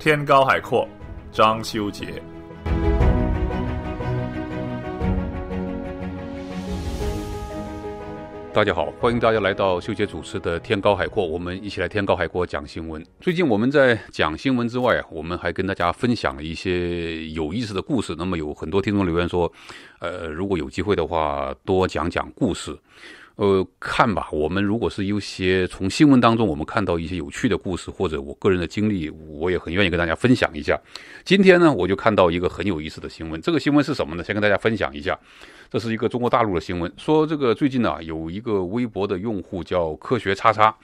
天高海阔，张修杰。大家好，欢迎大家来到秀杰主持的《天高海阔》，我们一起来《天高海阔》讲新闻。最近我们在讲新闻之外啊，我们还跟大家分享了一些有意思的故事。那么有很多听众留言说，呃，如果有机会的话，多讲讲故事。呃，看吧，我们如果是一些从新闻当中我们看到一些有趣的故事，或者我个人的经历，我也很愿意跟大家分享一下。今天呢，我就看到一个很有意思的新闻，这个新闻是什么呢？先跟大家分享一下，这是一个中国大陆的新闻，说这个最近呢有一个微博的用户叫科学叉叉。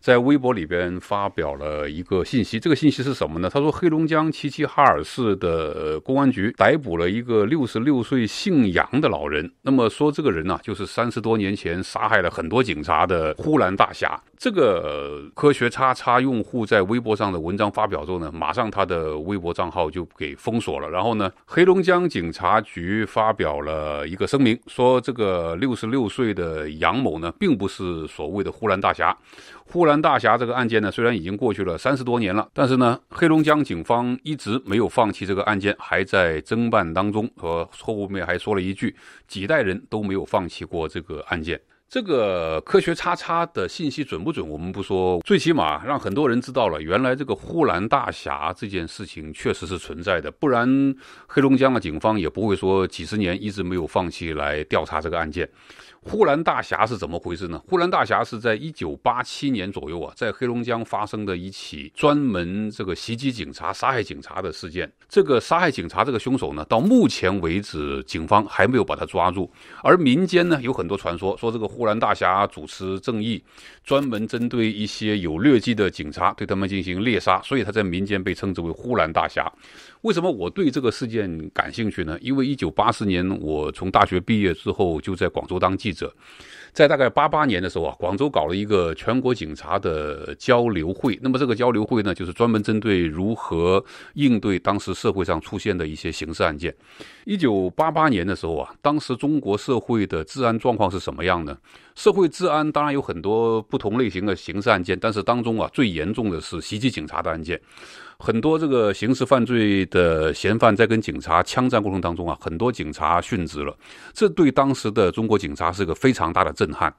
在微博里边发表了一个信息，这个信息是什么呢？他说，黑龙江齐齐哈尔市的公安局逮捕了一个六十六岁姓杨的老人。那么说，这个人呢，就是三十多年前杀害了很多警察的“呼兰大侠”。这个科学叉叉用户在微博上的文章发表之后呢，马上他的微博账号就给封锁了。然后呢，黑龙江警察局发表了一个声明，说这个六十六岁的杨某呢，并不是所谓的“呼兰大侠”。呼兰大侠这个案件呢，虽然已经过去了三十多年了，但是呢，黑龙江警方一直没有放弃这个案件，还在侦办当中。和后面还说了一句：“几代人都没有放弃过这个案件。”这个科学叉叉的信息准不准我们不说，最起码让很多人知道了，原来这个呼兰大侠这件事情确实是存在的，不然黑龙江的警方也不会说几十年一直没有放弃来调查这个案件。呼兰大侠是怎么回事呢？呼兰大侠是在一九八七年左右啊，在黑龙江发生的一起专门这个袭击警察、杀害警察的事件。这个杀害警察这个凶手呢，到目前为止，警方还没有把他抓住。而民间呢，有很多传说说这个呼兰大侠主持正义，专门针对一些有劣迹的警察，对他们进行猎杀，所以他在民间被称之为呼兰大侠。为什么我对这个事件感兴趣呢？因为一九八四年我从大学毕业之后就在广州当记者，在大概八八年的时候啊，广州搞了一个全国警察的交流会。那么这个交流会呢，就是专门针对如何应对当时社会上出现的一些刑事案件。一九八八年的时候啊，当时中国社会的治安状况是什么样呢？社会治安当然有很多不同类型的刑事案件，但是当中啊最严重的是袭击警察的案件。很多这个刑事犯罪的嫌犯在跟警察枪战过程当中啊，很多警察殉职了，这对当时的中国警察是个非常大的震撼。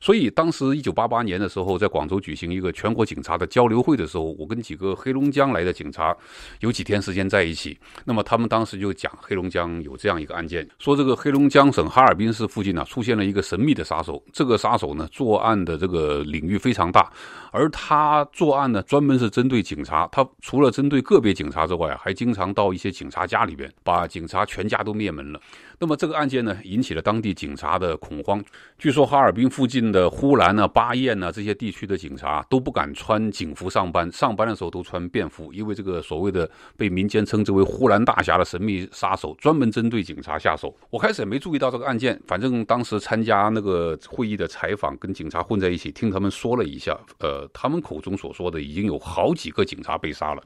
所以，当时一九八八年的时候，在广州举行一个全国警察的交流会的时候，我跟几个黑龙江来的警察有几天时间在一起。那么，他们当时就讲黑龙江有这样一个案件，说这个黑龙江省哈尔滨市附近呢，出现了一个神秘的杀手。这个杀手呢，作案的这个领域非常大，而他作案呢，专门是针对警察。他除了针对个别警察之外还经常到一些警察家里边，把警察全家都灭门了。那么这个案件呢，引起了当地警察的恐慌。据说哈尔滨附近的呼兰呢、巴彦呢这些地区的警察都不敢穿警服上班，上班的时候都穿便服，因为这个所谓的被民间称之为“呼兰大侠”的神秘杀手，专门针对警察下手。我开始也没注意到这个案件，反正当时参加那个会议的采访，跟警察混在一起，听他们说了一下，呃，他们口中所说的已经有好几个警察被杀了，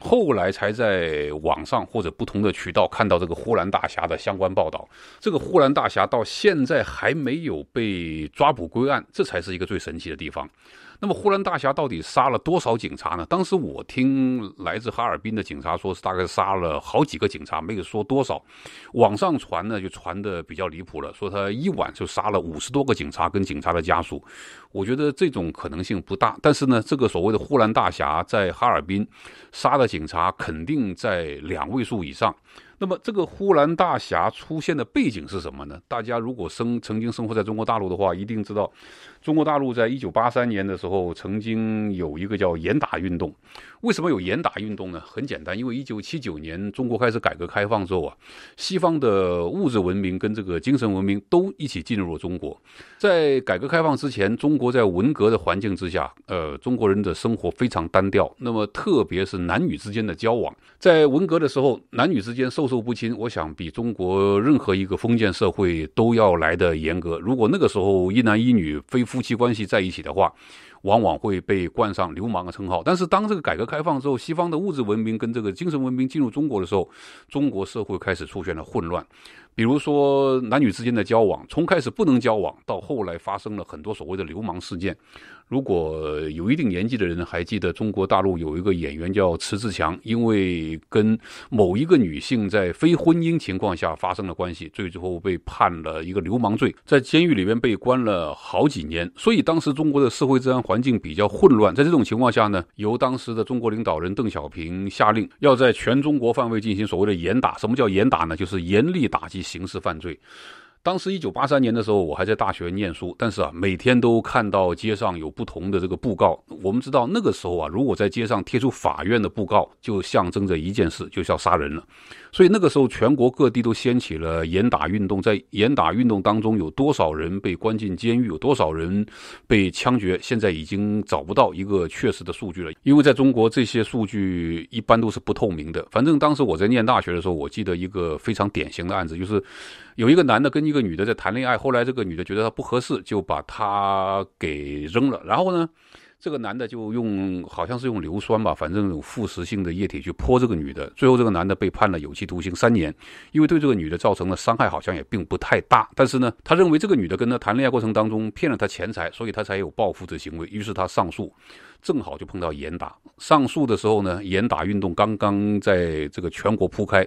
后来才在网上或者不同的渠道看到这个“呼兰大侠”的相关报。报道，这个呼兰大侠到现在还没有被抓捕归案，这才是一个最神奇的地方。那么，呼兰大侠到底杀了多少警察呢？当时我听来自哈尔滨的警察说，是大概杀了好几个警察，没有说多少。网上传呢就传的比较离谱了，说他一晚就杀了五十多个警察跟警察的家属。我觉得这种可能性不大，但是呢，这个所谓的呼兰大侠在哈尔滨杀的警察肯定在两位数以上。那么这个呼兰大侠出现的背景是什么呢？大家如果生曾经生活在中国大陆的话，一定知道，中国大陆在一九八三年的时候曾经有一个叫严打运动。为什么有严打运动呢？很简单，因为一九七九年中国开始改革开放之后啊，西方的物质文明跟这个精神文明都一起进入了中国。在改革开放之前，中国在文革的环境之下，呃，中国人的生活非常单调。那么特别是男女之间的交往，在文革的时候，男女之间受受。都不亲，我想比中国任何一个封建社会都要来的严格。如果那个时候一男一女非夫妻关系在一起的话，往往会被冠上流氓的称号。但是当这个改革开放之后，西方的物质文明跟这个精神文明进入中国的时候，中国社会开始出现了混乱。比如说男女之间的交往，从开始不能交往，到后来发生了很多所谓的流氓事件。如果有一定年纪的人还记得，中国大陆有一个演员叫迟志强，因为跟某一个女性在非婚姻情况下发生了关系，最最后被判了一个流氓罪，在监狱里面被关了好几年。所以当时中国的社会治安环境比较混乱，在这种情况下呢，由当时的中国领导人邓小平下令，要在全中国范围进行所谓的严打。什么叫严打呢？就是严厉打击刑事犯罪。当时一九八三年的时候，我还在大学念书，但是啊，每天都看到街上有不同的这个布告。我们知道那个时候啊，如果在街上贴出法院的布告，就象征着一件事，就是要杀人了。所以那个时候，全国各地都掀起了严打运动。在严打运动当中，有多少人被关进监狱，有多少人被枪决，现在已经找不到一个确实的数据了。因为在中国，这些数据一般都是不透明的。反正当时我在念大学的时候，我记得一个非常典型的案子，就是有一个男的跟据。个女的在谈恋爱，后来这个女的觉得他不合适，就把他给扔了。然后呢，这个男的就用好像是用硫酸吧，反正那种腐蚀性的液体去泼这个女的。最后这个男的被判了有期徒刑三年，因为对这个女的造成的伤害好像也并不太大。但是呢，他认为这个女的跟他谈恋爱过程当中骗了他钱财，所以他才有报复的行为。于是他上诉，正好就碰到严打。上诉的时候呢，严打运动刚刚在这个全国铺开。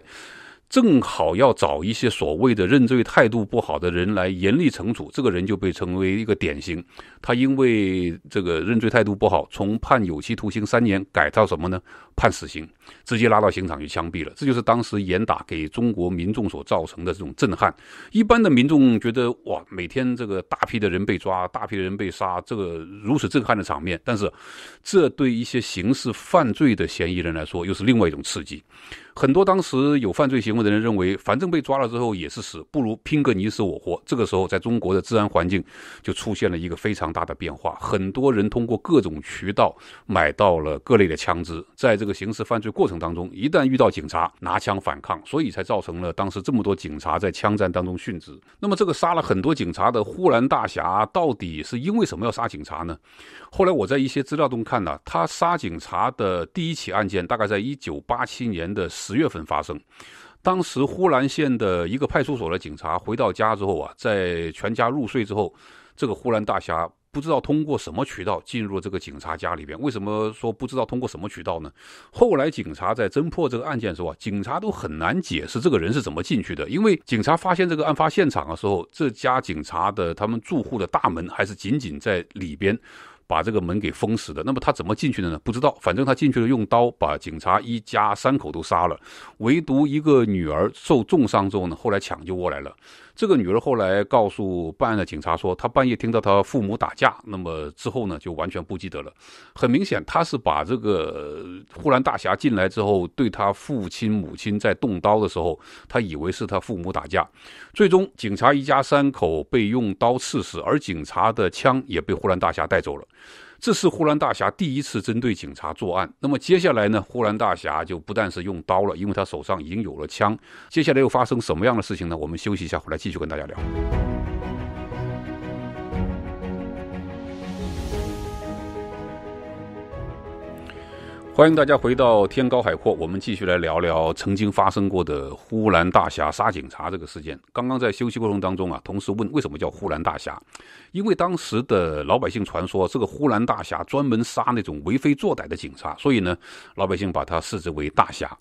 正好要找一些所谓的认罪态度不好的人来严厉惩处，这个人就被成为一个典型。他因为这个认罪态度不好，从判有期徒刑三年改到什么呢？判死刑。直接拉到刑场去枪毙了，这就是当时严打给中国民众所造成的这种震撼。一般的民众觉得哇，每天这个大批的人被抓，大批的人被杀，这个如此震撼的场面。但是，这对一些刑事犯罪的嫌疑人来说，又是另外一种刺激。很多当时有犯罪行为的人认为，反正被抓了之后也是死，不如拼个你死我活。这个时候，在中国的治安环境就出现了一个非常大的变化。很多人通过各种渠道买到了各类的枪支，在这个刑事犯罪。过程当中，一旦遇到警察拿枪反抗，所以才造成了当时这么多警察在枪战当中殉职。那么，这个杀了很多警察的呼兰大侠，到底是因为什么要杀警察呢？后来我在一些资料中看了，他杀警察的第一起案件，大概在一九八七年的十月份发生。当时呼兰县的一个派出所的警察回到家之后啊，在全家入睡之后，这个呼兰大侠。不知道通过什么渠道进入这个警察家里边？为什么说不知道通过什么渠道呢？后来警察在侦破这个案件的时候啊，警察都很难解释这个人是怎么进去的，因为警察发现这个案发现场的时候，这家警察的他们住户的大门还是紧紧在里边。把这个门给封死的，那么他怎么进去的呢？不知道，反正他进去了，用刀把警察一家三口都杀了，唯独一个女儿受重伤之后呢，后来抢救过来了。这个女儿后来告诉办案的警察说，她半夜听到她父母打架，那么之后呢就完全不记得了。很明显，她是把这个呼兰大侠进来之后，对他父亲母亲在动刀的时候，她以为是他父母打架，最终警察一家三口被用刀刺死，而警察的枪也被呼兰大侠带走了。这是呼兰大侠第一次针对警察作案，那么接下来呢？呼兰大侠就不但是用刀了，因为他手上已经有了枪。接下来又发生什么样的事情呢？我们休息一下，回来继续跟大家聊。欢迎大家回到天高海阔，我们继续来聊聊曾经发生过的呼兰大侠杀警察这个事件。刚刚在休息过程当中啊，同事问为什么叫呼兰大侠？因为当时的老百姓传说这个呼兰大侠专门杀那种为非作歹的警察，所以呢老百姓把他视之为大侠。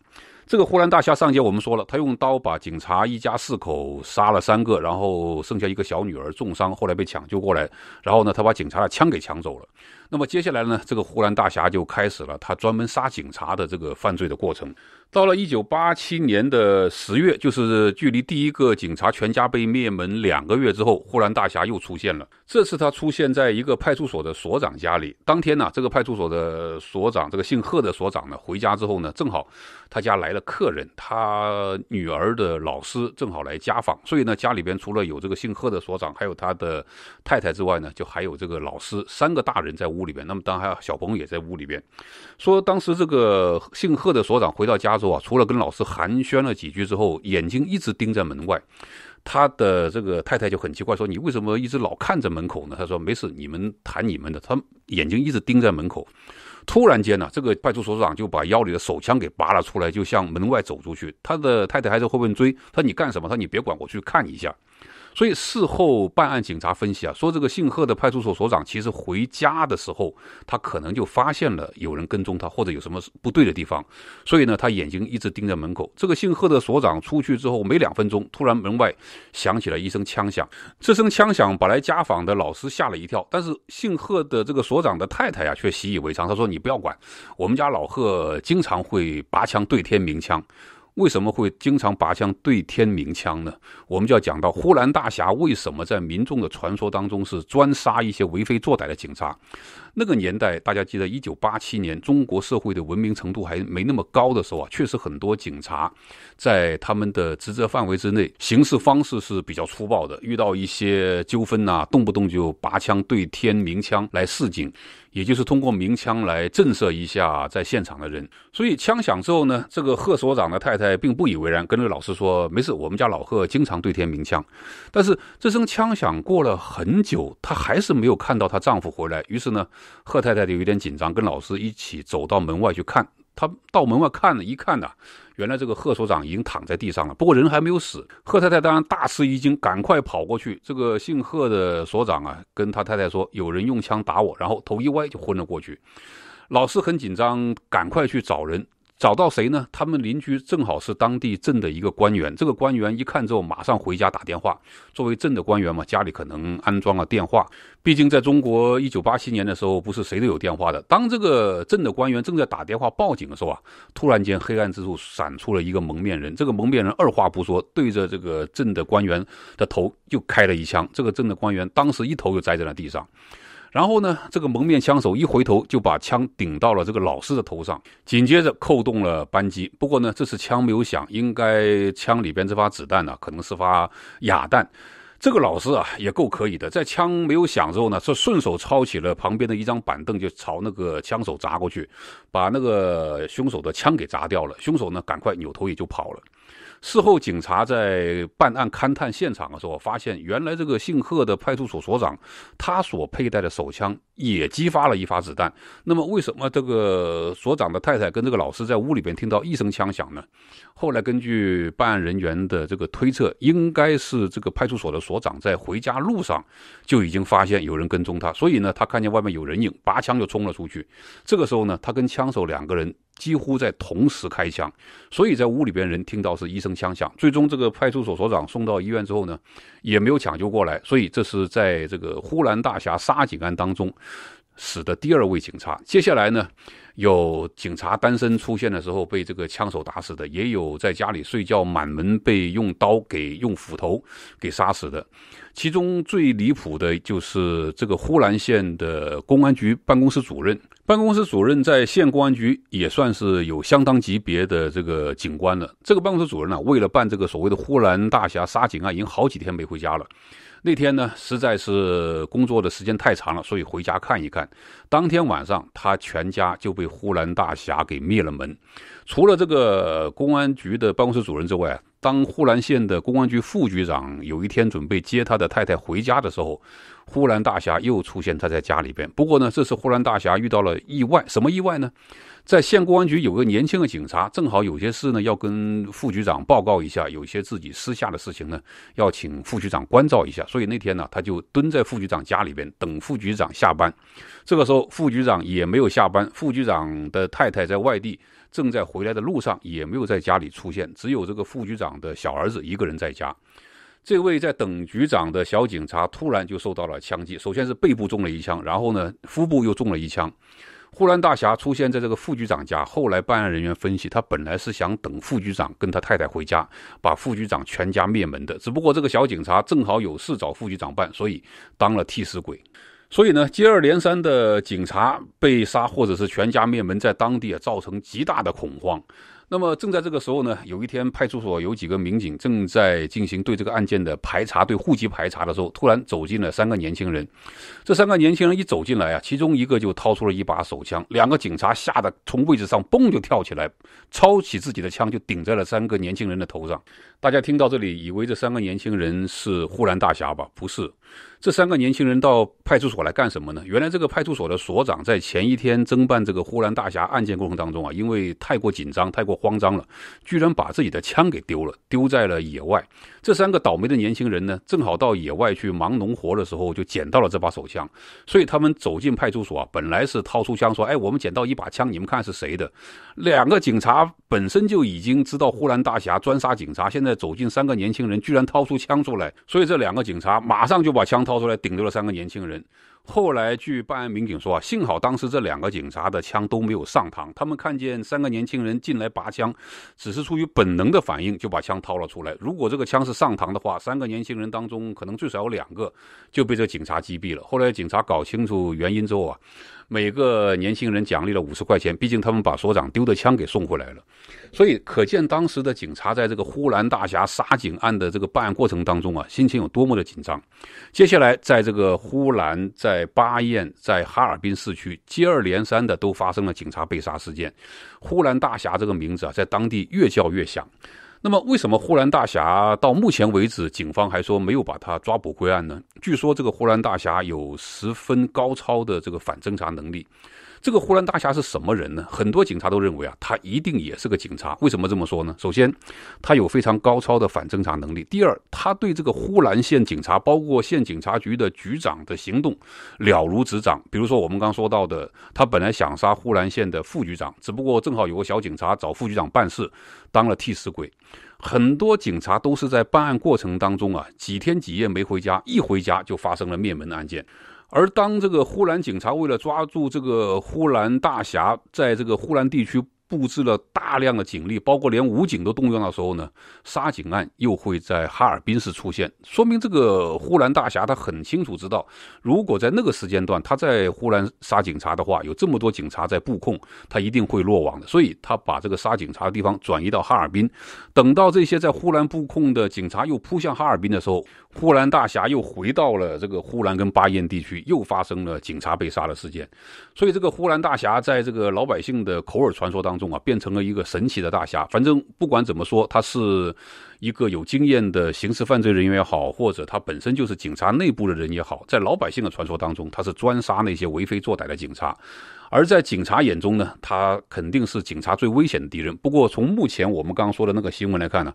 这个呼兰大侠上节我们说了，他用刀把警察一家四口杀了三个，然后剩下一个小女儿重伤，后来被抢救过来。然后呢，他把警察的枪给抢走了。那么接下来呢，这个湖南大侠就开始了他专门杀警察的这个犯罪的过程。到了一九八七年的十月，就是距离第一个警察全家被灭门两个月之后，呼兰大侠又出现了。这次他出现在一个派出所的所长家里。当天呢，这个派出所的所长，这个姓贺的所长呢，回家之后呢，正好他家来了客人，他女儿的老师正好来家访，所以呢，家里边除了有这个姓贺的所长，还有他的太太之外呢，就还有这个老师三个大人在。屋里边，那么当然还有小朋友也在屋里边。说当时这个姓贺的所长回到家之后啊，除了跟老师寒暄了几句之后，眼睛一直盯在门外。他的这个太太就很奇怪，说你为什么一直老看着门口呢？他说没事，你们谈你们的。他眼睛一直盯在门口。突然间呢，这个派出所长就把腰里的手枪给拔了出来，就向门外走出去。他的太太还在后面追，他说你干什么？他说你别管，我去看一下。所以事后办案警察分析啊，说这个姓贺的派出所所长其实回家的时候，他可能就发现了有人跟踪他或者有什么不对的地方，所以呢，他眼睛一直盯着门口。这个姓贺的所长出去之后没两分钟，突然门外响起了一声枪响。这声枪响把来家访的老师吓了一跳，但是姓贺的这个所长的太太啊却习以为常，他说：“你不要管，我们家老贺经常会拔枪对天鸣枪。”为什么会经常拔枪对天鸣枪呢？我们就要讲到呼兰大侠为什么在民众的传说当中是专杀一些为非作歹的警察。那个年代，大家记得一九八七年，中国社会的文明程度还没那么高的时候啊，确实很多警察在他们的职责范围之内，行事方式是比较粗暴的。遇到一些纠纷呐，动不动就拔枪对天鸣枪来示警，也就是通过鸣枪来震慑一下在现场的人。所以枪响之后呢，这个贺所长的太太并不以为然，跟那个老师说：“没事，我们家老贺经常对天鸣枪。”但是这声枪响过了很久，她还是没有看到她丈夫回来。于是呢。贺太太就有点紧张，跟老师一起走到门外去看。他到门外看了一看呢，原来这个贺所长已经躺在地上了，不过人还没有死。贺太太当然大吃一惊，赶快跑过去。这个姓贺的所长啊，跟他太太说：“有人用枪打我，然后头一歪就昏了过去。”老师很紧张，赶快去找人。找到谁呢？他们邻居正好是当地镇的一个官员。这个官员一看之后，马上回家打电话。作为镇的官员嘛，家里可能安装了电话。毕竟在中国一九八七年的时候，不是谁都有电话的。当这个镇的官员正在打电话报警的时候啊，突然间黑暗之处闪出了一个蒙面人。这个蒙面人二话不说，对着这个镇的官员的头就开了一枪。这个镇的官员当时一头就栽在了地上。然后呢，这个蒙面枪手一回头就把枪顶到了这个老师的头上，紧接着扣动了扳机。不过呢，这次枪没有响，应该枪里边这发子弹呢可能是发哑弹。这个老师啊也够可以的，在枪没有响之后呢，就顺手抄起了旁边的一张板凳，就朝那个枪手砸过去，把那个凶手的枪给砸掉了。凶手呢，赶快扭头也就跑了。事后，警察在办案、勘探现场的时候，发现原来这个姓贺的派出所所长，他所佩戴的手枪。也激发了一发子弹。那么，为什么这个所长的太太跟这个老师在屋里边听到一声枪响呢？后来根据办案人员的这个推测，应该是这个派出所的所长在回家路上就已经发现有人跟踪他，所以呢，他看见外面有人影，拔枪就冲了出去。这个时候呢，他跟枪手两个人几乎在同时开枪，所以在屋里边人听到是一声枪响。最终，这个派出所所长送到医院之后呢，也没有抢救过来。所以，这是在这个呼兰大侠杀警案当中。死的第二位警察。接下来呢，有警察单身出现的时候被这个枪手打死的，也有在家里睡觉满门被用刀给、用斧头给杀死的。其中最离谱的就是这个呼兰县的公安局办公室主任。办公室主任在县公安局也算是有相当级别的这个警官了。这个办公室主任呢，为了办这个所谓的呼兰大侠杀警案，已经好几天没回家了。那天呢，实在是工作的时间太长了，所以回家看一看。当天晚上，他全家就被呼兰大侠给灭了门。除了这个公安局的办公室主任之外，当呼兰县的公安局副局长有一天准备接他的太太回家的时候，呼兰大侠又出现他在家里边。不过呢，这次呼兰大侠遇到了意外，什么意外呢？在县公安局有个年轻的警察，正好有些事呢要跟副局长报告一下，有些自己私下的事情呢要请副局长关照一下。所以那天呢，他就蹲在副局长家里边等副局长下班。这个时候，副局长也没有下班，副局长的太太在外地。正在回来的路上，也没有在家里出现，只有这个副局长的小儿子一个人在家。这位在等局长的小警察突然就受到了枪击，首先是背部中了一枪，然后呢，腹部又中了一枪。忽兰大侠出现在这个副局长家，后来办案人员分析，他本来是想等副局长跟他太太回家，把副局长全家灭门的，只不过这个小警察正好有事找副局长办，所以当了替死鬼。所以呢，接二连三的警察被杀，或者是全家灭门，在当地啊造成极大的恐慌。那么，正在这个时候呢，有一天派出所有几个民警正在进行对这个案件的排查，对户籍排查的时候，突然走进了三个年轻人。这三个年轻人一走进来啊，其中一个就掏出了一把手枪，两个警察吓得从位置上嘣就跳起来，抄起自己的枪就顶在了三个年轻人的头上。大家听到这里，以为这三个年轻人是呼兰大侠吧？不是。这三个年轻人到派出所来干什么呢？原来这个派出所的所长在前一天侦办这个呼兰大侠案件过程当中啊，因为太过紧张、太过慌张了，居然把自己的枪给丢了，丢在了野外。这三个倒霉的年轻人呢，正好到野外去忙农活的时候，就捡到了这把手枪。所以他们走进派出所啊，本来是掏出枪说：“哎，我们捡到一把枪，你们看是谁的？”两个警察本身就已经知道呼兰大侠专杀警察，现在走进三个年轻人，居然掏出枪出来，所以这两个警察马上就把枪。掏出来顶住了三个年轻人。后来，据办案民警说啊，幸好当时这两个警察的枪都没有上膛。他们看见三个年轻人进来拔枪，只是出于本能的反应就把枪掏了出来。如果这个枪是上膛的话，三个年轻人当中可能最少有两个就被这警察击毙了。后来警察搞清楚原因之后啊，每个年轻人奖励了五十块钱，毕竟他们把所长丢的枪给送回来了。所以可见当时的警察在这个呼兰大侠杀警案的这个办案过程当中啊，心情有多么的紧张。接下来，在这个呼兰在在巴彦，在哈尔滨市区，接二连三的都发生了警察被杀事件。呼兰大侠这个名字啊，在当地越叫越响。那么，为什么呼兰大侠到目前为止，警方还说没有把他抓捕归案呢？据说这个呼兰大侠有十分高超的这个反侦查能力。这个呼兰大侠是什么人呢？很多警察都认为啊，他一定也是个警察。为什么这么说呢？首先，他有非常高超的反侦查能力；第二，他对这个呼兰县警察，包括县警察局的局长的行动，了如指掌。比如说，我们刚说到的，他本来想杀呼兰县的副局长，只不过正好有个小警察找副局长办事，当了替死鬼。很多警察都是在办案过程当中啊，几天几夜没回家，一回家就发生了灭门案件。而当这个呼兰警察为了抓住这个呼兰大侠，在这个呼兰地区。布置了大量的警力，包括连武警都动用的时候呢，杀警案又会在哈尔滨市出现，说明这个呼兰大侠他很清楚知道，如果在那个时间段他在呼兰杀警察的话，有这么多警察在布控，他一定会落网的，所以他把这个杀警察的地方转移到哈尔滨。等到这些在呼兰布控的警察又扑向哈尔滨的时候，呼兰大侠又回到了这个呼兰跟巴彦地区，又发生了警察被杀的事件。所以这个呼兰大侠在这个老百姓的口耳传说当。中啊，变成了一个神奇的大侠。反正不管怎么说，他是一个有经验的刑事犯罪人员也好，或者他本身就是警察内部的人也好，在老百姓的传说当中，他是专杀那些为非作歹的警察。而在警察眼中呢，他肯定是警察最危险的敌人。不过从目前我们刚刚说的那个新闻来看呢，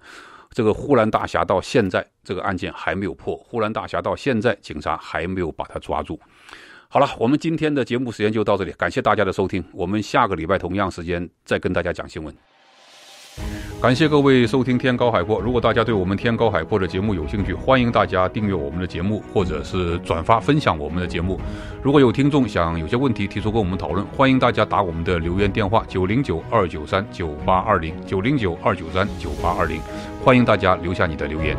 这个呼兰大侠到现在这个案件还没有破，呼兰大侠到现在警察还没有把他抓住。好了，我们今天的节目时间就到这里，感谢大家的收听。我们下个礼拜同样时间再跟大家讲新闻。感谢各位收听《天高海阔》。如果大家对我们《天高海阔》的节目有兴趣，欢迎大家订阅我们的节目，或者是转发分享我们的节目。如果有听众想有些问题提出跟我们讨论，欢迎大家打我们的留言电话：九零九二九三九八二零，九零九二九三九八二零。欢迎大家留下你的留言。